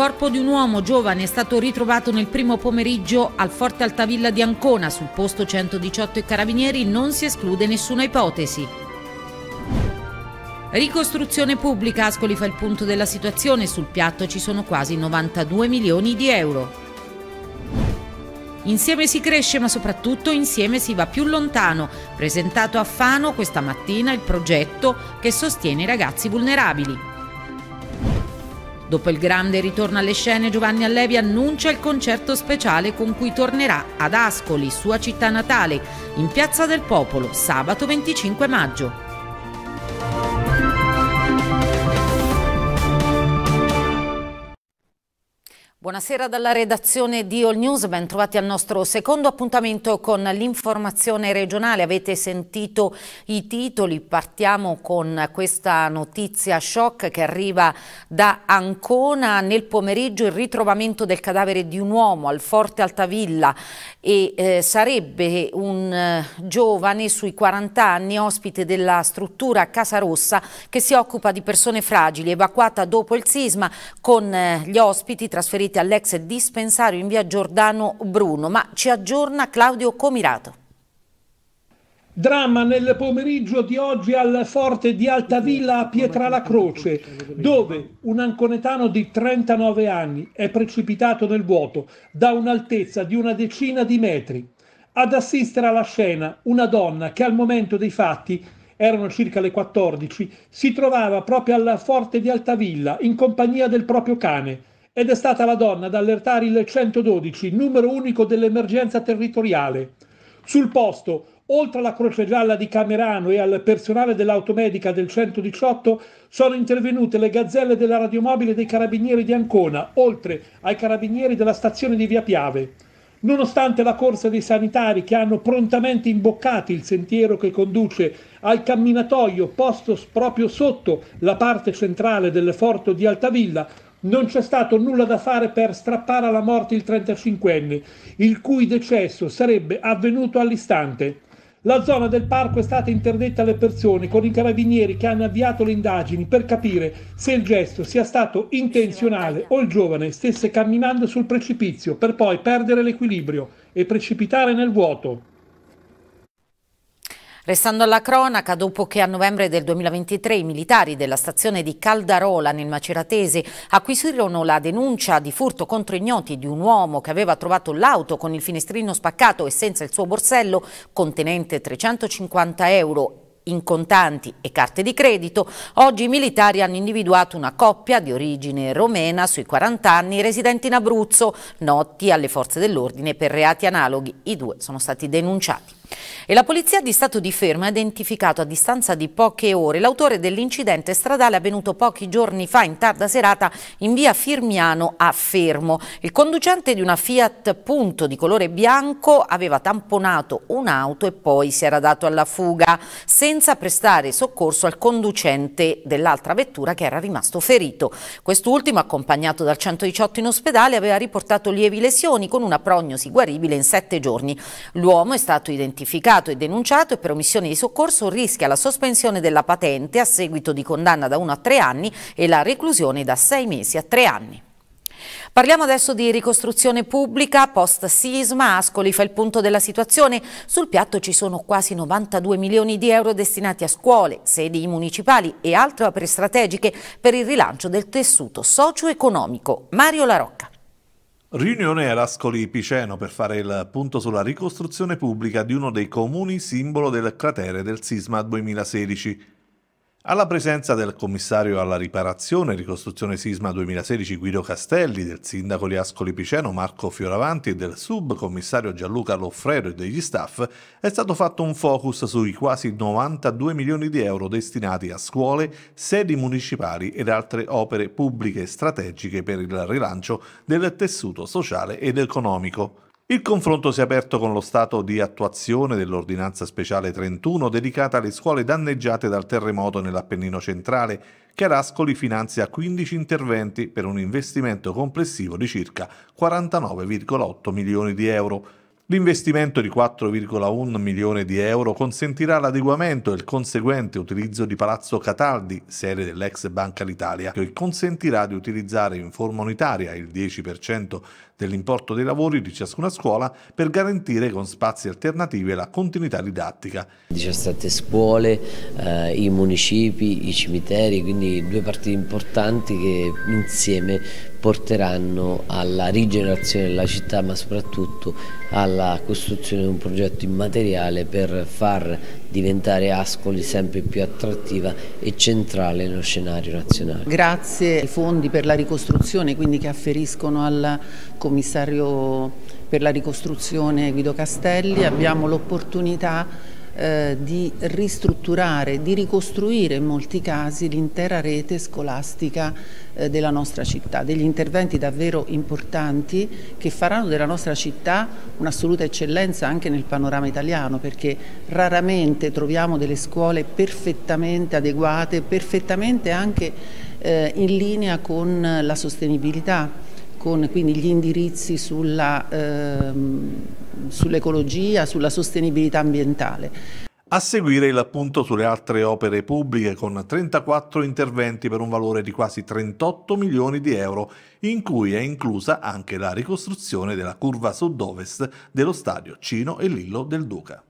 corpo di un uomo giovane è stato ritrovato nel primo pomeriggio al Forte Altavilla di Ancona, sul posto 118 e Carabinieri non si esclude nessuna ipotesi. Ricostruzione pubblica, Ascoli fa il punto della situazione, sul piatto ci sono quasi 92 milioni di euro. Insieme si cresce ma soprattutto insieme si va più lontano, presentato a Fano questa mattina il progetto che sostiene i ragazzi vulnerabili. Dopo il grande ritorno alle scene, Giovanni Allevi annuncia il concerto speciale con cui tornerà ad Ascoli, sua città natale, in Piazza del Popolo, sabato 25 maggio. Buonasera dalla redazione di All News, ben trovati al nostro secondo appuntamento con l'informazione regionale. Avete sentito i titoli, partiamo con questa notizia shock che arriva da Ancona. Nel pomeriggio il ritrovamento del cadavere di un uomo al Forte Altavilla e eh, sarebbe un eh, giovane sui 40 anni ospite della struttura Casa Rossa che si occupa di persone fragili, evacuata dopo il sisma con eh, gli ospiti trasferiti all'ex dispensario in via Giordano Bruno, ma ci aggiorna Claudio Comirato. Dramma nel pomeriggio di oggi al forte di Altavilla a Pietra la Croce, dove un anconetano di 39 anni è precipitato nel vuoto da un'altezza di una decina di metri. Ad assistere alla scena una donna che al momento dei fatti, erano circa le 14, si trovava proprio al forte di Altavilla in compagnia del proprio cane ed è stata la donna ad allertare il 112, numero unico dell'emergenza territoriale. Sul posto, oltre alla Croce Gialla di Camerano e al personale dell'automedica del 118, sono intervenute le gazzelle della radiomobile dei carabinieri di Ancona, oltre ai carabinieri della stazione di Via Piave. Nonostante la corsa dei sanitari che hanno prontamente imboccato il sentiero che conduce al camminatoio posto proprio sotto la parte centrale del forto di Altavilla, non c'è stato nulla da fare per strappare alla morte il 35enne, il cui decesso sarebbe avvenuto all'istante. La zona del parco è stata interdetta alle persone con i carabinieri che hanno avviato le indagini per capire se il gesto sia stato intenzionale o il giovane stesse camminando sul precipizio per poi perdere l'equilibrio e precipitare nel vuoto. Restando alla cronaca, dopo che a novembre del 2023 i militari della stazione di Caldarola nel Maceratese acquisirono la denuncia di furto contro ignoti di un uomo che aveva trovato l'auto con il finestrino spaccato e senza il suo borsello contenente 350 euro in contanti e carte di credito, oggi i militari hanno individuato una coppia di origine romena sui 40 anni residenti in Abruzzo, noti alle forze dell'ordine per reati analoghi. I due sono stati denunciati. E la Polizia di Stato di Fermo ha identificato a distanza di poche ore l'autore dell'incidente stradale avvenuto pochi giorni fa in tarda serata in via Firmiano a Fermo. Il conducente di una Fiat Punto di colore bianco aveva tamponato un'auto e poi si era dato alla fuga senza prestare soccorso al conducente dell'altra vettura che era rimasto ferito. Quest'ultimo, accompagnato dal 118 in ospedale, aveva riportato lievi lesioni con una prognosi guaribile in sette giorni. L'uomo è stato identificato identificato e denunciato e per omissione di soccorso rischia la sospensione della patente a seguito di condanna da 1 a 3 anni e la reclusione da 6 mesi a 3 anni. Parliamo adesso di ricostruzione pubblica post sisma, Ascoli fa il punto della situazione, sul piatto ci sono quasi 92 milioni di euro destinati a scuole, sedi municipali e altre opere strategiche per il rilancio del tessuto socio-economico. Mario Larocca. Riunione ad Ascoli Piceno per fare il punto sulla ricostruzione pubblica di uno dei comuni simbolo del cratere del sisma 2016. Alla presenza del commissario alla riparazione e ricostruzione sisma 2016 Guido Castelli, del sindaco di Ascoli Piceno Marco Fioravanti e del subcommissario Gianluca Loffredo e degli staff è stato fatto un focus sui quasi 92 milioni di euro destinati a scuole, sedi municipali ed altre opere pubbliche strategiche per il rilancio del tessuto sociale ed economico. Il confronto si è aperto con lo stato di attuazione dell'ordinanza speciale 31 dedicata alle scuole danneggiate dal terremoto nell'Appennino centrale, che Rascoli finanzia 15 interventi per un investimento complessivo di circa 49,8 milioni di euro. L'investimento di 4,1 milioni di euro consentirà l'adeguamento e il conseguente utilizzo di Palazzo Cataldi, sede dell'ex Banca d'Italia, che consentirà di utilizzare in forma unitaria il 10% dell'importo dei lavori di ciascuna scuola per garantire con spazi alternativi la continuità didattica. 17 scuole, eh, i municipi, i cimiteri, quindi due parti importanti che insieme porteranno alla rigenerazione della città ma soprattutto alla costruzione di un progetto immateriale per far diventare Ascoli sempre più attrattiva e centrale nello scenario nazionale. Grazie ai fondi per la ricostruzione quindi che afferiscono al commissario per la ricostruzione Guido Castelli abbiamo l'opportunità eh, di ristrutturare, di ricostruire in molti casi l'intera rete scolastica eh, della nostra città, degli interventi davvero importanti che faranno della nostra città un'assoluta eccellenza anche nel panorama italiano perché raramente troviamo delle scuole perfettamente adeguate, perfettamente anche eh, in linea con la sostenibilità con quindi, gli indirizzi ehm, sull'ecologia, ehm, sull sulla sostenibilità ambientale. A seguire l'appunto sulle altre opere pubbliche con 34 interventi per un valore di quasi 38 milioni di euro, in cui è inclusa anche la ricostruzione della curva sud-ovest dello stadio Cino e Lillo del Duca.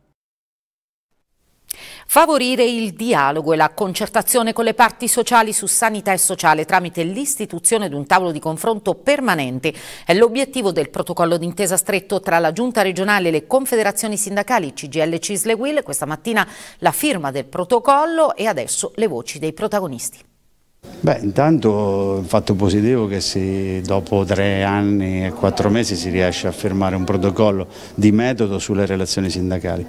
Favorire il dialogo e la concertazione con le parti sociali su sanità e sociale tramite l'istituzione di un tavolo di confronto permanente è l'obiettivo del protocollo d'intesa stretto tra la Giunta regionale e le confederazioni sindacali CGL Cisle Will. Questa mattina la firma del protocollo e adesso le voci dei protagonisti. Beh, intanto è un fatto positivo che si, dopo tre anni e quattro mesi si riesce a firmare un protocollo di metodo sulle relazioni sindacali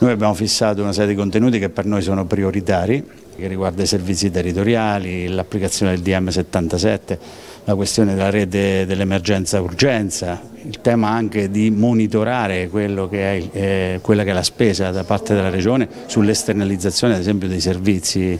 noi abbiamo fissato una serie di contenuti che per noi sono prioritari, che riguarda i servizi territoriali, l'applicazione del DM77, la questione della rete dell'emergenza-urgenza, il tema anche di monitorare che è, eh, quella che è la spesa da parte della Regione sull'esternalizzazione ad esempio dei servizi,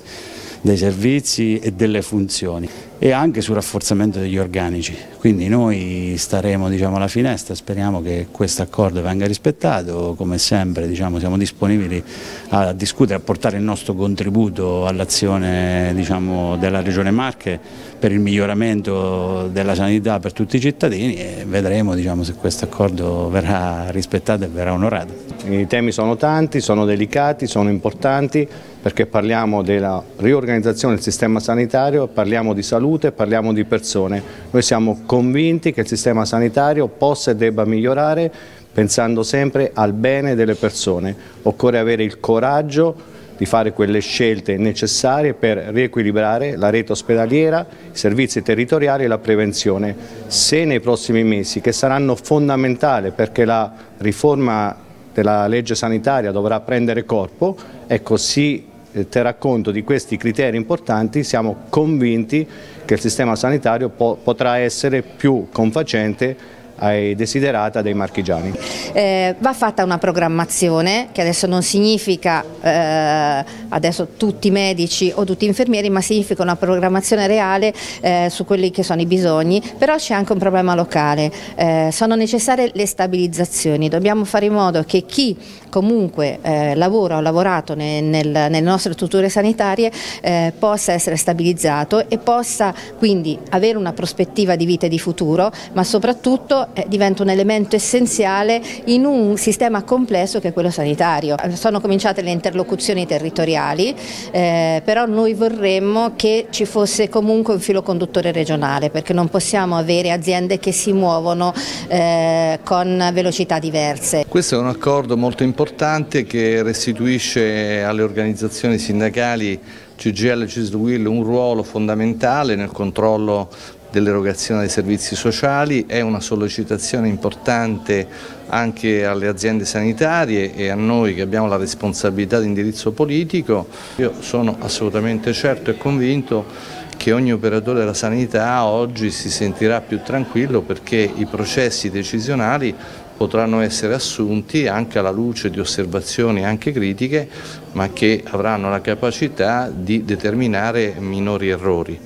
dei servizi e delle funzioni e anche sul rafforzamento degli organici. Quindi noi staremo diciamo, alla finestra, speriamo che questo accordo venga rispettato, come sempre diciamo, siamo disponibili a discutere, a portare il nostro contributo all'azione diciamo, della Regione Marche per il miglioramento della sanità per tutti i cittadini e vedremo diciamo, se questo accordo verrà rispettato e verrà onorato. I temi sono tanti, sono delicati, sono importanti perché parliamo della riorganizzazione del sistema sanitario, parliamo di salute, parliamo di persone. Noi siamo convinti che il sistema sanitario possa e debba migliorare pensando sempre al bene delle persone. Occorre avere il coraggio di fare quelle scelte necessarie per riequilibrare la rete ospedaliera, i servizi territoriali e la prevenzione. Se nei prossimi mesi, che saranno fondamentali perché la riforma della legge sanitaria dovrà prendere corpo, ecco si eh, terrà conto di questi criteri importanti, siamo convinti che il sistema sanitario po potrà essere più confacente ai desiderata dei marchigiani. Eh, va fatta una programmazione che adesso non significa eh, adesso tutti i medici o tutti gli infermieri ma significa una programmazione reale eh, su quelli che sono i bisogni, però c'è anche un problema locale, eh, sono necessarie le stabilizzazioni, dobbiamo fare in modo che chi comunque eh, lavora o ha lavorato nel, nel, nelle nostre strutture sanitarie eh, possa essere stabilizzato e possa quindi avere una prospettiva di vita e di futuro ma soprattutto questo eh, diventa un elemento essenziale in un sistema complesso che è quello sanitario. Sono cominciate le interlocuzioni territoriali, eh, però noi vorremmo che ci fosse comunque un filo conduttore regionale, perché non possiamo avere aziende che si muovono eh, con velocità diverse. Questo è un accordo molto importante che restituisce alle organizzazioni sindacali CGL e CISL un ruolo fondamentale nel controllo dell'erogazione dei servizi sociali, è una sollecitazione importante anche alle aziende sanitarie e a noi che abbiamo la responsabilità di indirizzo politico. Io sono assolutamente certo e convinto che ogni operatore della sanità oggi si sentirà più tranquillo perché i processi decisionali potranno essere assunti anche alla luce di osservazioni anche critiche, ma che avranno la capacità di determinare minori errori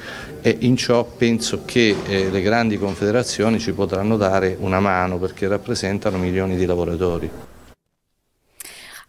e in ciò penso che eh, le grandi confederazioni ci potranno dare una mano perché rappresentano milioni di lavoratori.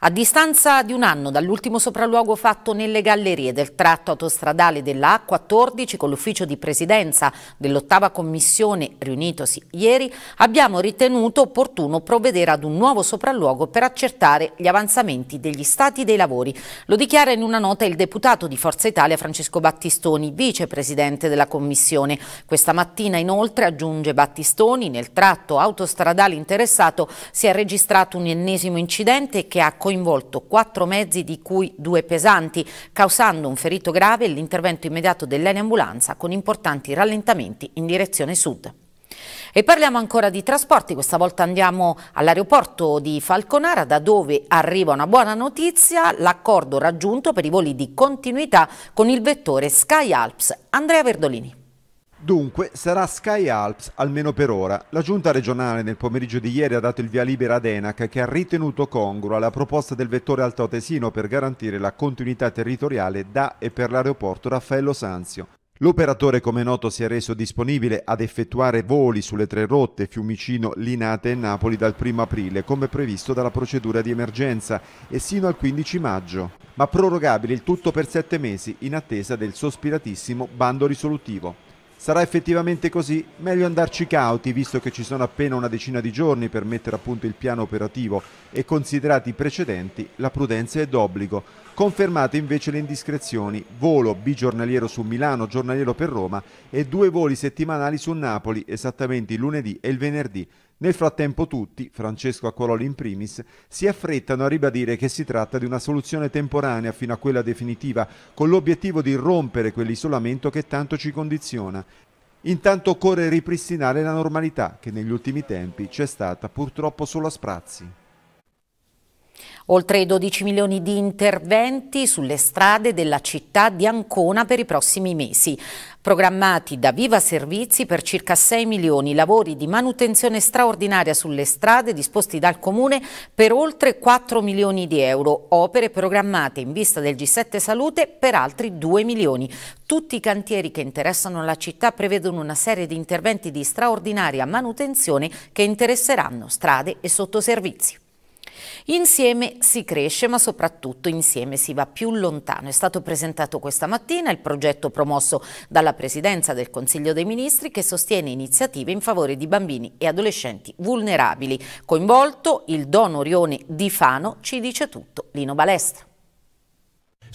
A distanza di un anno dall'ultimo sopralluogo fatto nelle gallerie del tratto autostradale della A14 con l'ufficio di presidenza dell'ottava commissione riunitosi ieri, abbiamo ritenuto opportuno provvedere ad un nuovo sopralluogo per accertare gli avanzamenti degli stati dei lavori. Lo dichiara in una nota il deputato di Forza Italia Francesco Battistoni, vicepresidente della commissione. Questa mattina inoltre, aggiunge Battistoni, nel tratto autostradale interessato si è registrato un ennesimo incidente che ha coinvolto coinvolto quattro mezzi di cui due pesanti, causando un ferito grave e l'intervento immediato dell'aeroambulanza con importanti rallentamenti in direzione sud. E parliamo ancora di trasporti, questa volta andiamo all'aeroporto di Falconara da dove arriva una buona notizia, l'accordo raggiunto per i voli di continuità con il vettore Sky Alps. Andrea Verdolini. Dunque sarà Sky Alps almeno per ora. La giunta regionale nel pomeriggio di ieri ha dato il via libera ad ENAC che ha ritenuto congrua la proposta del vettore altoatesino per garantire la continuità territoriale da e per l'aeroporto Raffaello Sanzio. L'operatore, come noto, si è reso disponibile ad effettuare voli sulle tre rotte Fiumicino, Linate e Napoli dal 1 aprile, come previsto dalla procedura di emergenza, e sino al 15 maggio, ma prorogabile il tutto per sette mesi in attesa del sospiratissimo bando risolutivo. Sarà effettivamente così? Meglio andarci cauti, visto che ci sono appena una decina di giorni per mettere a punto il piano operativo e considerati i precedenti, la prudenza è d'obbligo. Confermate invece le indiscrezioni, volo bigiornaliero su Milano, giornaliero per Roma e due voli settimanali su Napoli, esattamente il lunedì e il venerdì. Nel frattempo tutti, Francesco Acquaroli in primis, si affrettano a ribadire che si tratta di una soluzione temporanea fino a quella definitiva, con l'obiettivo di rompere quell'isolamento che tanto ci condiziona. Intanto occorre ripristinare la normalità che negli ultimi tempi c'è stata purtroppo solo a sprazzi. Oltre i 12 milioni di interventi sulle strade della città di Ancona per i prossimi mesi. Programmati da Viva Servizi per circa 6 milioni, lavori di manutenzione straordinaria sulle strade disposti dal Comune per oltre 4 milioni di euro, opere programmate in vista del G7 Salute per altri 2 milioni. Tutti i cantieri che interessano la città prevedono una serie di interventi di straordinaria manutenzione che interesseranno strade e sottoservizi. Insieme si cresce, ma soprattutto insieme si va più lontano. È stato presentato questa mattina il progetto promosso dalla Presidenza del Consiglio dei Ministri che sostiene iniziative in favore di bambini e adolescenti vulnerabili. Coinvolto il Don Orione di Fano ci dice tutto Lino Balestra.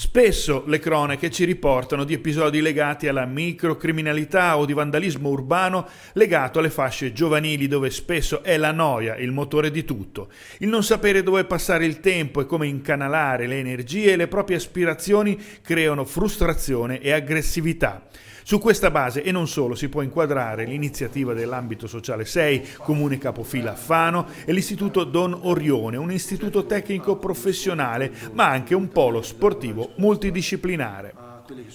Spesso le cronache ci riportano di episodi legati alla microcriminalità o di vandalismo urbano legato alle fasce giovanili dove spesso è la noia il motore di tutto, il non sapere dove passare il tempo e come incanalare le energie e le proprie aspirazioni creano frustrazione e aggressività. Su questa base e non solo si può inquadrare l'iniziativa dell'ambito sociale 6, comune capofila a Fano e l'istituto Don Orione, un istituto tecnico professionale ma anche un polo sportivo multidisciplinare.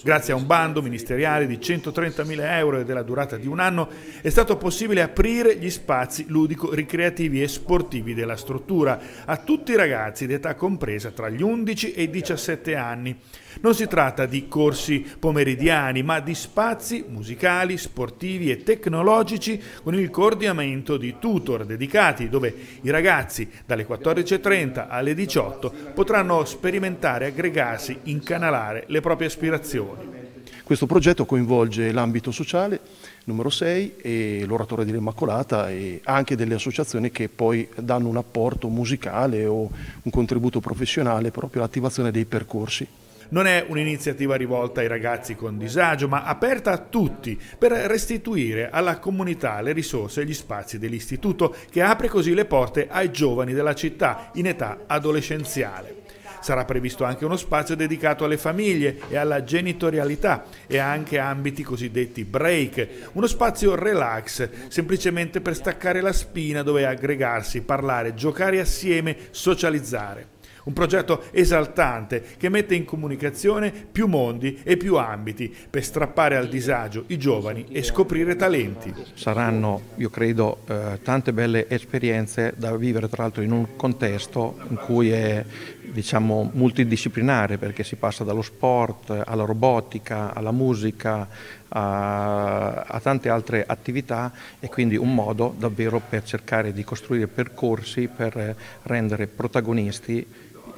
Grazie a un bando ministeriale di 130.000 euro e della durata di un anno è stato possibile aprire gli spazi ludico-ricreativi e sportivi della struttura a tutti i ragazzi di età compresa tra gli 11 e i 17 anni. Non si tratta di corsi pomeridiani, ma di spazi musicali, sportivi e tecnologici con il coordinamento di tutor dedicati, dove i ragazzi dalle 14.30 alle 18 potranno sperimentare, aggregarsi, incanalare le proprie aspirazioni. Questo progetto coinvolge l'ambito sociale numero 6 e l'oratore dell'Immacolata e anche delle associazioni che poi danno un apporto musicale o un contributo professionale proprio all'attivazione dei percorsi. Non è un'iniziativa rivolta ai ragazzi con disagio, ma aperta a tutti per restituire alla comunità le risorse e gli spazi dell'istituto che apre così le porte ai giovani della città in età adolescenziale. Sarà previsto anche uno spazio dedicato alle famiglie e alla genitorialità e anche ambiti cosiddetti break, uno spazio relax, semplicemente per staccare la spina dove aggregarsi, parlare, giocare assieme, socializzare un progetto esaltante che mette in comunicazione più mondi e più ambiti per strappare al disagio i giovani e scoprire talenti. Saranno, io credo, eh, tante belle esperienze da vivere tra l'altro in un contesto in cui è diciamo, multidisciplinare perché si passa dallo sport alla robotica, alla musica, a, a, tante altre attività e quindi un modo davvero per cercare di costruire percorsi per eh, rendere protagonisti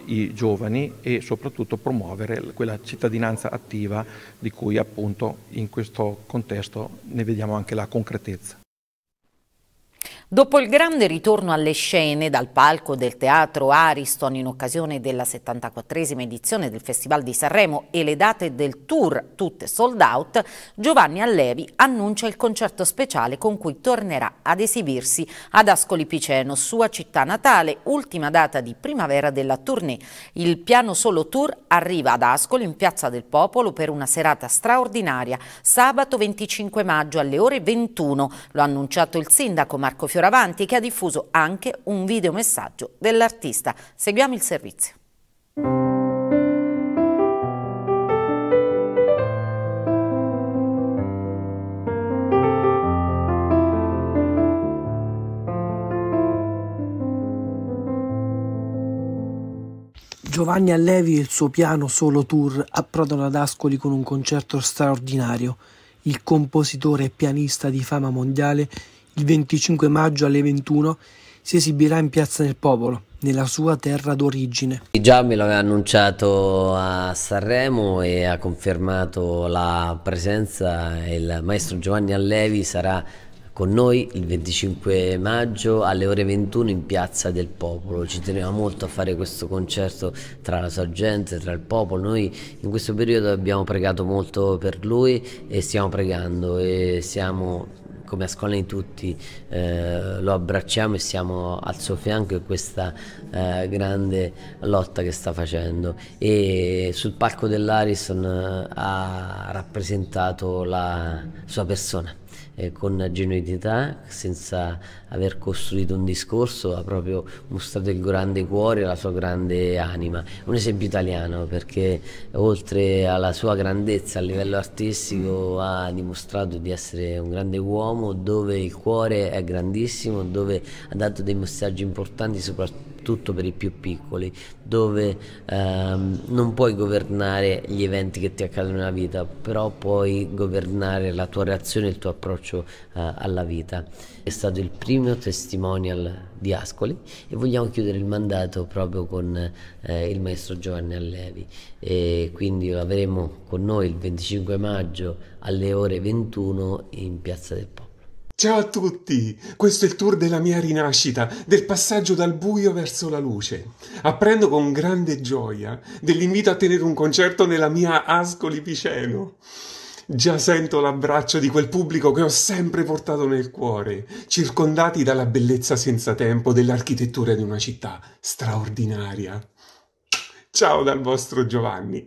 i giovani e soprattutto promuovere quella cittadinanza attiva di cui appunto in questo contesto ne vediamo anche la concretezza. Dopo il grande ritorno alle scene dal palco del teatro Ariston in occasione della 74esima edizione del Festival di Sanremo e le date del tour tutte sold out, Giovanni Allevi annuncia il concerto speciale con cui tornerà ad esibirsi ad Ascoli Piceno, sua città natale, ultima data di primavera della tournée. Il piano solo tour arriva ad Ascoli in Piazza del Popolo per una serata straordinaria, sabato 25 maggio alle ore 21. Lo ha annunciato il sindaco Marco Fiorentino Fioravanti che ha diffuso anche un videomessaggio dell'artista. Seguiamo il servizio. Giovanni Allevi e il suo piano solo tour approdano ad Ascoli con un concerto straordinario. Il compositore e pianista di fama mondiale il 25 maggio alle 21 si esibirà in Piazza del Popolo, nella sua terra d'origine. Già me l'aveva annunciato a Sanremo e ha confermato la presenza il maestro Giovanni Allevi sarà con noi il 25 maggio alle ore 21 in Piazza del Popolo. Ci teneva molto a fare questo concerto tra la sua gente, tra il popolo. Noi in questo periodo abbiamo pregato molto per lui e stiamo pregando e siamo come a scuola di tutti eh, lo abbracciamo e siamo al suo fianco in questa eh, grande lotta che sta facendo. E sul palco dell'Arison eh, ha rappresentato la sua persona eh, con genuinità, senza aver costruito un discorso, ha proprio mostrato il grande cuore e la sua grande anima. Un esempio italiano perché oltre alla sua grandezza a livello artistico ha dimostrato di essere un grande uomo dove il cuore è grandissimo, dove ha dato dei messaggi importanti soprattutto soprattutto per i più piccoli, dove ehm, non puoi governare gli eventi che ti accadono nella vita, però puoi governare la tua reazione il tuo approccio eh, alla vita. È stato il primo testimonial di Ascoli e vogliamo chiudere il mandato proprio con eh, il maestro Giovanni Allevi e quindi lo avremo con noi il 25 maggio alle ore 21 in Piazza del Ciao a tutti! Questo è il tour della mia rinascita, del passaggio dal buio verso la luce. Apprendo con grande gioia dell'invito a tenere un concerto nella mia Ascoli Piceno. Già sento l'abbraccio di quel pubblico che ho sempre portato nel cuore, circondati dalla bellezza senza tempo dell'architettura di una città straordinaria. Ciao dal vostro Giovanni.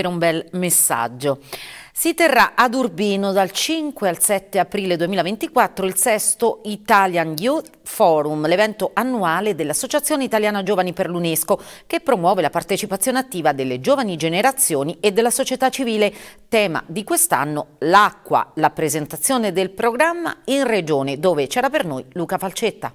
davvero un bel messaggio. Si terrà ad Urbino dal 5 al 7 aprile 2024 il sesto Italian Youth Forum, l'evento annuale dell'Associazione Italiana Giovani per l'UNESCO che promuove la partecipazione attiva delle giovani generazioni e della società civile. Tema di quest'anno l'acqua, la presentazione del programma in regione dove c'era per noi Luca Falcetta.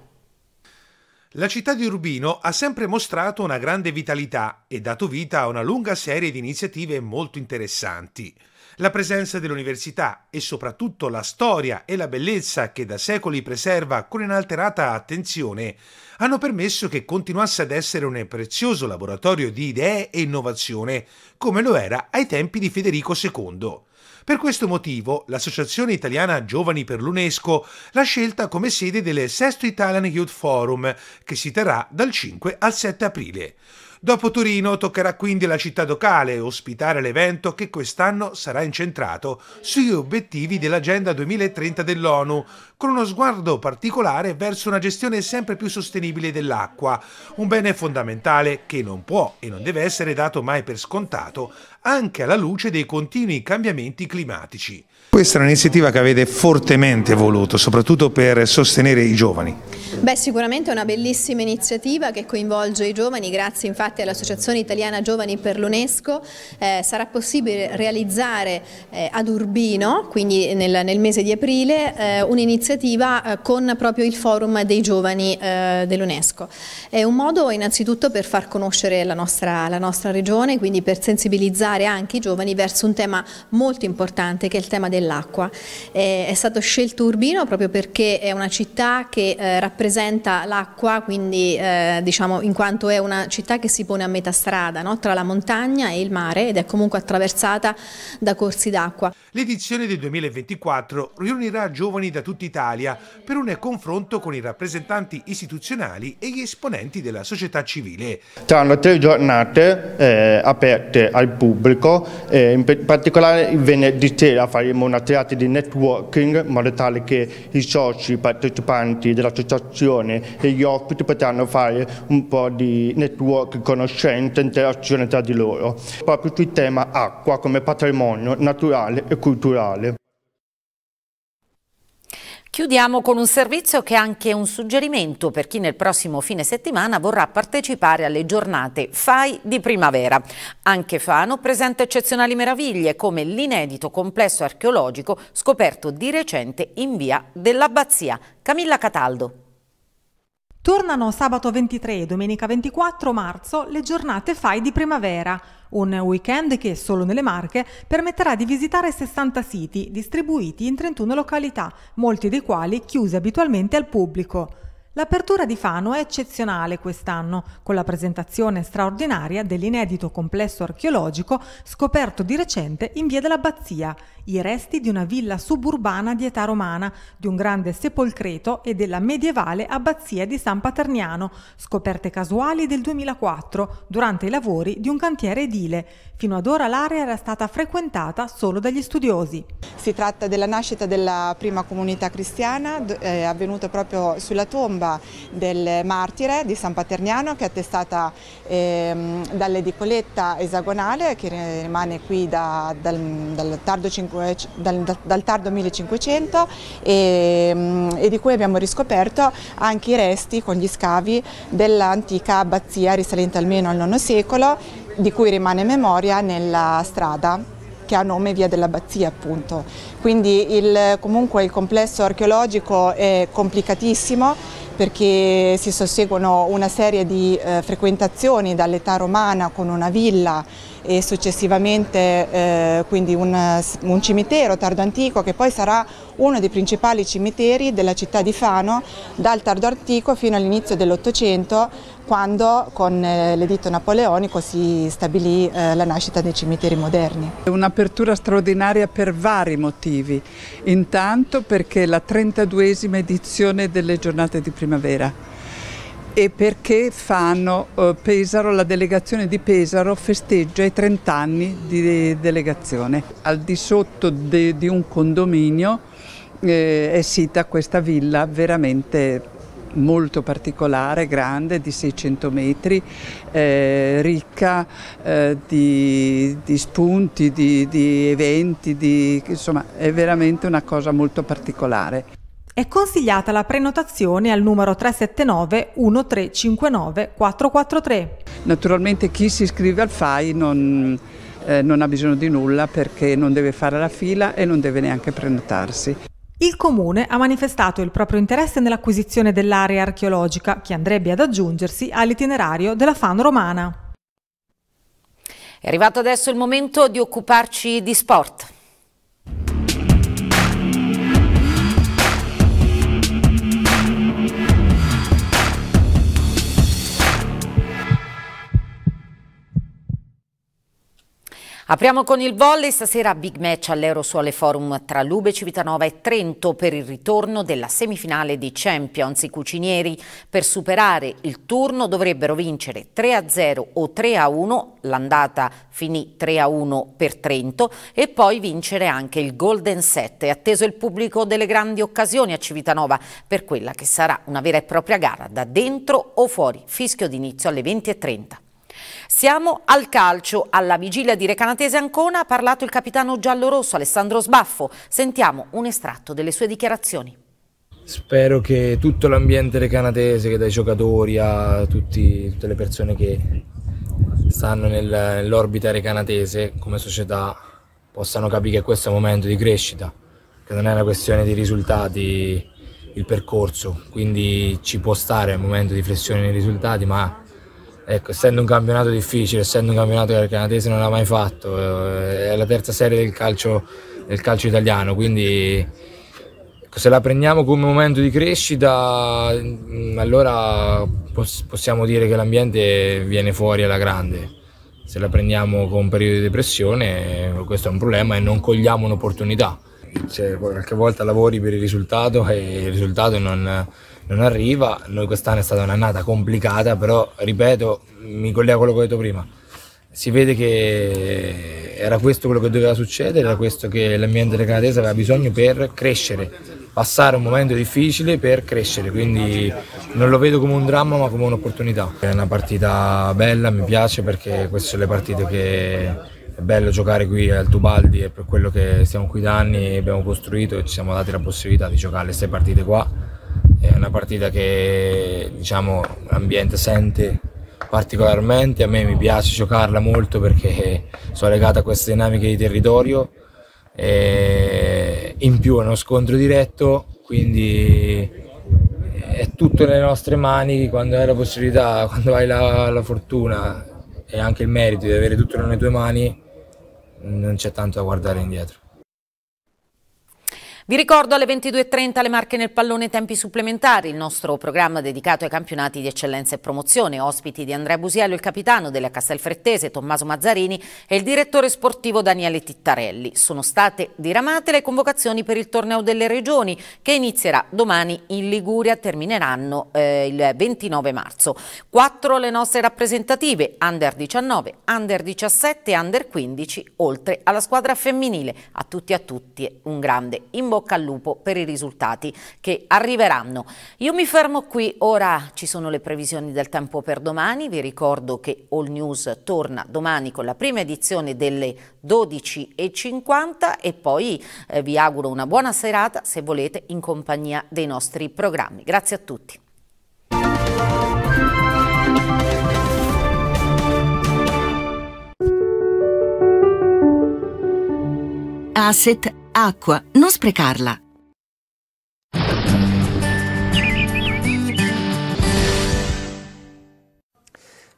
La città di Urbino ha sempre mostrato una grande vitalità e dato vita a una lunga serie di iniziative molto interessanti. La presenza dell'università e soprattutto la storia e la bellezza che da secoli preserva con inalterata attenzione hanno permesso che continuasse ad essere un prezioso laboratorio di idee e innovazione, come lo era ai tempi di Federico II. Per questo motivo l'Associazione Italiana Giovani per l'UNESCO l'ha scelta come sede del Sesto Italian Youth Forum, che si terrà dal 5 al 7 aprile. Dopo Torino toccherà quindi alla città locale ospitare l'evento che quest'anno sarà incentrato sugli obiettivi dell'Agenda 2030 dell'ONU, con uno sguardo particolare verso una gestione sempre più sostenibile dell'acqua, un bene fondamentale che non può e non deve essere dato mai per scontato, anche alla luce dei continui cambiamenti climatici. Questa è un'iniziativa che avete fortemente voluto, soprattutto per sostenere i giovani. Beh, sicuramente è una bellissima iniziativa che coinvolge i giovani, grazie infatti all'Associazione Italiana Giovani per l'UNESCO eh, sarà possibile realizzare eh, ad Urbino, quindi nel, nel mese di aprile, eh, un'iniziativa eh, con proprio il forum dei giovani eh, dell'UNESCO. È un modo innanzitutto per far conoscere la nostra, la nostra regione, quindi per sensibilizzare portare anche i giovani verso un tema molto importante che è il tema dell'acqua. Eh, è stato scelto Urbino proprio perché è una città che eh, rappresenta l'acqua, quindi eh, diciamo in quanto è una città che si pone a metà strada no? tra la montagna e il mare ed è comunque attraversata da corsi d'acqua. L'edizione del 2024 riunirà giovani da tutta Italia per un confronto con i rappresentanti istituzionali e gli esponenti della società civile. Saranno tre giornate eh, aperte al pubblico pubblico e in particolare venerdì sera faremo una serata di networking in modo tale che i soci i partecipanti dell'associazione e gli ospiti potranno fare un po' di network, conoscenza, interazione tra di loro, proprio sul tema acqua come patrimonio naturale e culturale. Chiudiamo con un servizio che è anche un suggerimento per chi nel prossimo fine settimana vorrà partecipare alle giornate FAI di primavera. Anche Fano presenta eccezionali meraviglie come l'inedito complesso archeologico scoperto di recente in via dell'Abbazia. Camilla Cataldo. Tornano sabato 23 e domenica 24 marzo le giornate FAI di primavera un weekend che solo nelle Marche permetterà di visitare 60 siti distribuiti in 31 località, molti dei quali chiusi abitualmente al pubblico. L'apertura di Fano è eccezionale quest'anno, con la presentazione straordinaria dell'inedito complesso archeologico scoperto di recente in via dell'Abbazia, i resti di una villa suburbana di età romana, di un grande sepolcreto e della medievale Abbazia di San Paterniano, scoperte casuali del 2004 durante i lavori di un cantiere edile. Fino ad ora l'area era stata frequentata solo dagli studiosi. Si tratta della nascita della prima comunità cristiana, eh, avvenuta proprio sulla tomba tomba del martire di San Paterniano che è attestata ehm, dall'edicoletta esagonale che rimane qui da, dal, dal, tardo cinque, dal, dal, tardo 1500 e, ehm, e, di cui abbiamo riscoperto anche i resti con gli scavi dell'antica abbazia risalente almeno al IX secolo di cui rimane memoria nella strada che ha nome via dell'abbazia appunto. Quindi il, comunque il complesso archeologico è complicatissimo perché si susseguono una serie di eh, frequentazioni dall'età romana con una villa e successivamente eh, quindi un, un cimitero tardo antico che poi sarà uno dei principali cimiteri della città di Fano dal tardo antico fino all'inizio dell'Ottocento quando con eh, l'editto napoleonico si stabilì eh, la nascita dei cimiteri moderni. È un'apertura straordinaria per vari motivi, intanto perché è la 32esima edizione delle giornate di primavera e perché fanno eh, Pesaro, la delegazione di Pesaro festeggia i 30 anni di delegazione. Al di sotto de, di un condominio eh, è sita questa villa veramente molto particolare, grande, di 600 metri, eh, ricca eh, di, di, spunti, di, di eventi, di, insomma è veramente una cosa molto particolare. È consigliata la prenotazione al numero 379 1359 443. Naturalmente chi si iscrive al FAI non, eh, non ha bisogno di nulla perché non deve fare la fila e non deve neanche prenotarsi. Il comune ha manifestato il proprio interesse nell'acquisizione dell'area archeologica che andrebbe ad aggiungersi all'itinerario della fan romana. È arrivato adesso il momento di occuparci di sport. Apriamo con il volley, stasera big match all'Eurosuole Forum tra Lube, Civitanova e Trento per il ritorno della semifinale di Champions. I cucinieri per superare il turno dovrebbero vincere 3-0 o 3-1, l'andata finì 3-1 per Trento e poi vincere anche il Golden 7. È atteso il pubblico delle grandi occasioni a Civitanova per quella che sarà una vera e propria gara da dentro o fuori, fischio d'inizio alle 20.30. Siamo al calcio. Alla vigilia di Recanatese Ancona ha parlato il capitano giallorosso Alessandro Sbaffo. Sentiamo un estratto delle sue dichiarazioni. Spero che tutto l'ambiente recanatese, che dai giocatori a tutti, tutte le persone che stanno nel, nell'orbita recanatese come società, possano capire che questo è un momento di crescita, che non è una questione di risultati il percorso, quindi ci può stare un momento di flessione nei risultati, ma Ecco, essendo un campionato difficile, essendo un campionato che il canadese non ha mai fatto, eh, è la terza serie del calcio, del calcio italiano, quindi ecco, se la prendiamo come momento di crescita, mm, allora possiamo dire che l'ambiente viene fuori alla grande. Se la prendiamo con un periodo di depressione, questo è un problema e non cogliamo un'opportunità. Cioè, qualche volta lavori per il risultato e il risultato non non arriva. Noi quest'anno è stata un'annata complicata, però ripeto, mi collego a quello che ho detto prima. Si vede che era questo quello che doveva succedere, era questo che l'ambiente del canadese aveva bisogno per crescere, passare un momento difficile per crescere, quindi non lo vedo come un dramma ma come un'opportunità. È una partita bella, mi piace perché queste sono le partite che è bello giocare qui al Tubaldi e per quello che siamo qui da anni abbiamo costruito e ci siamo dati la possibilità di giocare le sei partite qua è una partita che diciamo, l'ambiente sente particolarmente, a me mi piace giocarla molto perché sono legata a queste dinamiche di territorio. E in più è uno scontro diretto, quindi è tutto nelle nostre mani quando hai la possibilità, quando hai la, la fortuna e anche il merito di avere tutto nelle tue mani, non c'è tanto da guardare indietro. Vi ricordo alle 22.30 le marche nel pallone tempi supplementari, il nostro programma dedicato ai campionati di eccellenza e promozione, ospiti di Andrea Busiello, il capitano della Castelfrettese, Tommaso Mazzarini e il direttore sportivo Daniele Tittarelli. Sono state diramate le convocazioni per il torneo delle regioni che inizierà domani in Liguria, termineranno eh, il 29 marzo. Quattro le nostre rappresentative, under 19, under 17, e under 15, oltre alla squadra femminile. A tutti e a tutti un grande in bocca bocca al lupo per i risultati che arriveranno. Io mi fermo qui, ora ci sono le previsioni del tempo per domani, vi ricordo che All News torna domani con la prima edizione delle 12.50 e poi eh, vi auguro una buona serata se volete in compagnia dei nostri programmi. Grazie a tutti. asset, acqua, non sprecarla.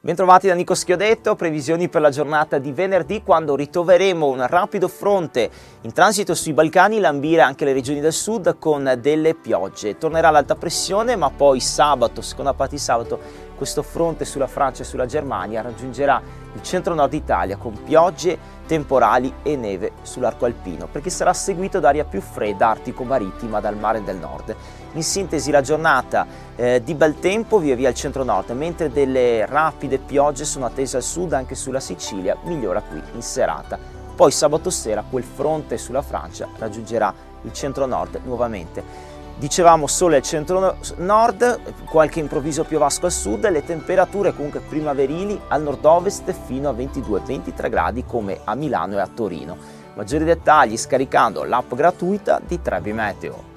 Bentrovati da Nico Schiodetto, previsioni per la giornata di venerdì quando ritroveremo un rapido fronte in transito sui Balcani, lambire anche le regioni del sud con delle piogge. Tornerà l'alta pressione ma poi sabato, seconda parte di sabato, questo fronte sulla Francia e sulla Germania raggiungerà il centro-nord Italia con piogge, temporali e neve sull'arco alpino, perché sarà seguito da aria più fredda artico-marittima dal mare del nord. In sintesi la giornata eh, di bel tempo via via al centro-nord, mentre delle rapide piogge sono attese al sud anche sulla Sicilia, migliora qui in serata. Poi sabato sera quel fronte sulla Francia raggiungerà il centro-nord nuovamente dicevamo sole al centro nord, qualche improvviso piovasco al sud, le temperature comunque primaverili al nord-ovest fino a 22-23 gradi come a Milano e a Torino. Maggiori dettagli scaricando l'app gratuita di Trevi Meteo.